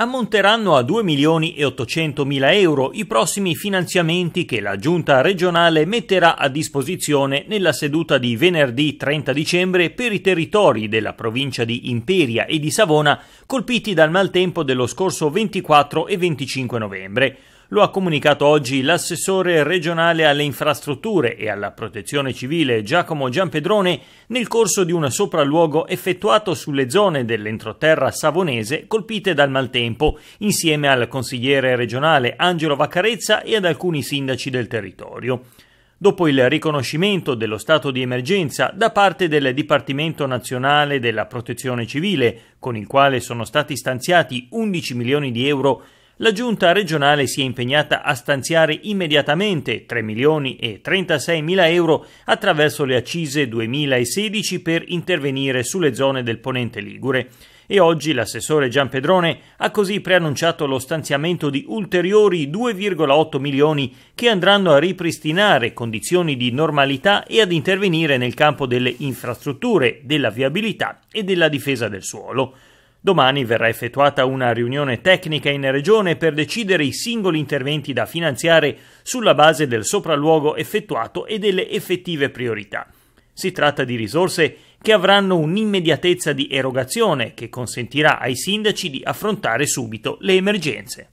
Ammonteranno a 2 milioni e 800 mila euro i prossimi finanziamenti che la Giunta regionale metterà a disposizione nella seduta di venerdì 30 dicembre per i territori della provincia di Imperia e di Savona colpiti dal maltempo dello scorso 24 e 25 novembre. Lo ha comunicato oggi l'assessore regionale alle infrastrutture e alla protezione civile Giacomo Giampedrone nel corso di un sopralluogo effettuato sulle zone dell'entroterra savonese colpite dal maltempo tempo, insieme al consigliere regionale Angelo Vaccarezza e ad alcuni sindaci del territorio. Dopo il riconoscimento dello stato di emergenza da parte del Dipartimento nazionale della protezione civile, con il quale sono stati stanziati 11 milioni di euro la giunta regionale si è impegnata a stanziare immediatamente 3 milioni e 36 mila euro attraverso le accise 2016 per intervenire sulle zone del ponente ligure. E oggi l'assessore Gianpedrone ha così preannunciato lo stanziamento di ulteriori 2,8 milioni che andranno a ripristinare condizioni di normalità e ad intervenire nel campo delle infrastrutture, della viabilità e della difesa del suolo. Domani verrà effettuata una riunione tecnica in Regione per decidere i singoli interventi da finanziare sulla base del sopralluogo effettuato e delle effettive priorità. Si tratta di risorse che avranno un'immediatezza di erogazione che consentirà ai sindaci di affrontare subito le emergenze.